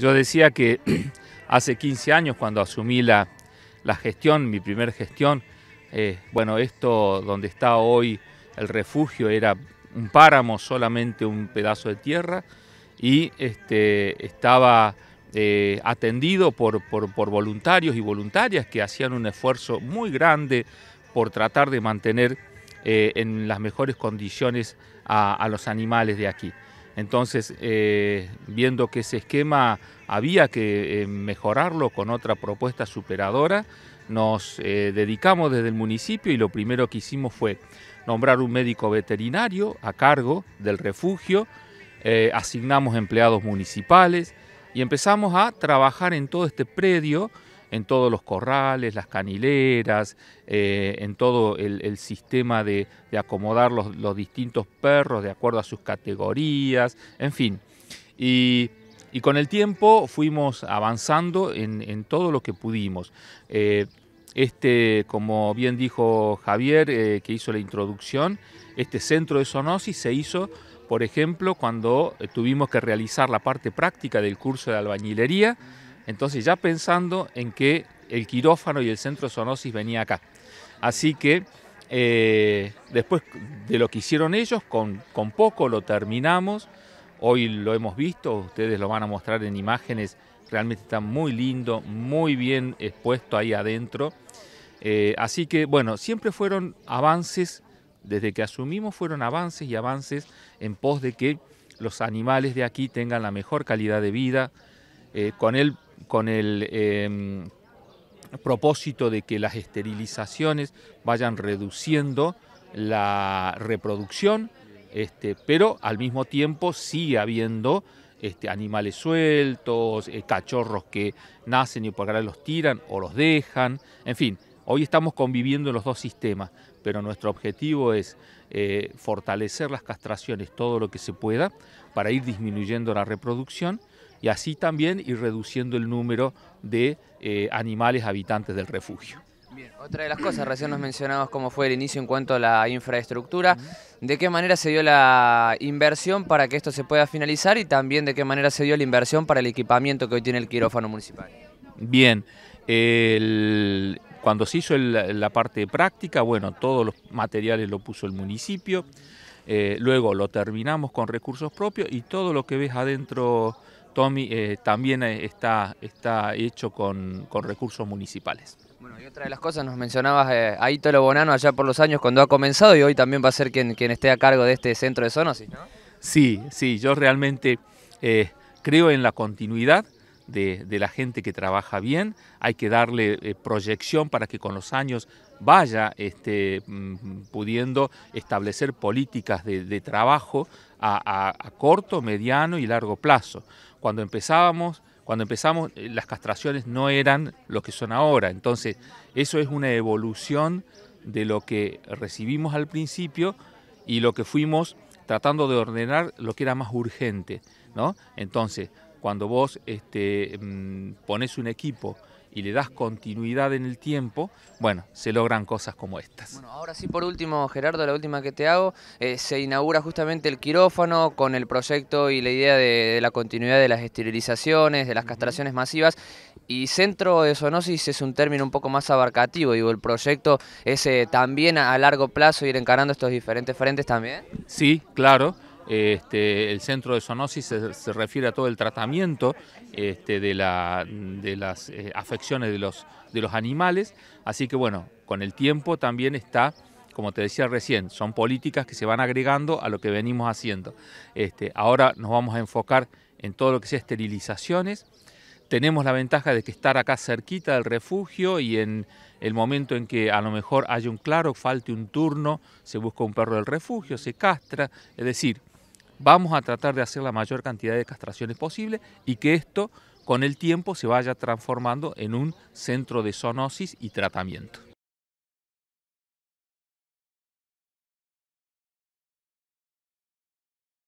Yo decía que hace 15 años cuando asumí la, gestión, mi primer gestión, eh, bueno, esto donde está hoy el refugio era un páramo, solamente un pedazo de tierra y este, estaba eh, atendido por, voluntarios y voluntarias que hacían un esfuerzo muy grande por tratar de mantener eh, en las mejores condiciones a los animales de aquí. Entonces, eh, viendo que ese esquema había que eh, mejorarlo con otra propuesta superadora, nos eh, dedicamos desde el municipio y lo primero que hicimos fue nombrar un médico veterinario a cargo del refugio, asignamos empleados municipales y empezamos a trabajar en todo este predio en todos los corrales, las canileras, eh, en todo el, sistema de, acomodar los, distintos perros de acuerdo a sus categorías, en fin. Y, con el tiempo fuimos avanzando en, todo lo que pudimos. Eh, este, como bien dijo Javier, eh, que hizo la introducción, este centro de zoonosis se hizo, por ejemplo, cuando tuvimos que realizar la parte práctica del curso de albañilería entonces ya pensando en que el quirófano y el centro de zoonosis venía acá. Así que eh, después de lo que hicieron ellos, con, con poco lo terminamos. Hoy lo hemos visto, ustedes lo van a mostrar en imágenes, realmente está muy lindo, muy bien expuesto ahí adentro. Eh, así que bueno, siempre fueron avances, desde que asumimos fueron avances y avances en pos de que los animales de aquí tengan la mejor calidad de vida, eh, con el con el em, propósito de que las esterilizaciones vayan reduciendo la reproducción, este, pero al mismo tiempo sigue habiendo este, animales sueltos, eh, cachorros que nacen y por acá los tiran o los dejan, en fin, hoy estamos conviviendo en los dos sistemas, pero nuestro objetivo es eh, fortalecer las castraciones todo lo que se pueda para ir disminuyendo la reproducción y así también ir reduciendo el número de eh, animales habitantes del refugio. Bien, otra de las cosas, recién nos mencionamos cómo fue el inicio en cuanto a la infraestructura, de qué manera se dio la inversión para que esto se pueda finalizar y también de qué manera se dio la inversión para el equipamiento que hoy tiene el quirófano municipal. Bien, cuando se hizo la parte práctica, bueno, todos los materiales lo puso el municipio, eh, luego lo terminamos con recursos propios y todo lo que ves adentro Tommy eh, también eh, está, está hecho con, recursos municipales. Bueno, y otra de las cosas, nos mencionabas eh, a Bonano allá por los años cuando ha comenzado y hoy también va a ser quien, quien esté a cargo de este centro de zonas, ¿no? Sí, sí, yo realmente eh, creo en la continuidad de, la gente que trabaja bien, hay que darle eh, proyección para que con los años vaya este, mm, pudiendo establecer políticas de, trabajo a, corto, mediano y largo plazo. Cuando empezábamos cuando empezamos eh, las castraciones no eran lo que son ahora. Entonces, eso es una evolución de lo que recibimos al principio y lo que fuimos tratando de ordenar lo que era más urgente, ¿no? Entonces, cuando vos este, mm, pones un equipo y le das continuidad en el tiempo, bueno, se logran cosas como estas. Bueno, ahora sí, por último, Gerardo, la última que te hago, eh, se inaugura justamente el quirófano con el proyecto y la idea de, la continuidad de las esterilizaciones, de las castraciones masivas, y centro de zoonosis es un término un poco más abarcativo, digo, el proyecto es eh, también a largo plazo ir encarando estos diferentes frentes también. Sí, claro. Este, el centro de zoonosis se, refiere a todo el tratamiento este, de, las eh, afecciones de los, de los animales. Así que bueno, con el tiempo también está como te decía recién, son políticas que se van agregando a lo que venimos haciendo. Este, ahora nos vamos a enfocar en todo lo que sea esterilizaciones. Tenemos la ventaja de que estar acá cerquita del refugio y en el momento en que a lo mejor haya un claro, falte un turno, se busca un perro del refugio, se castra. Es decir, vamos a tratar de hacer la mayor cantidad de castraciones posible y que esto con el tiempo se vaya transformando en un centro de zoonosis y tratamiento.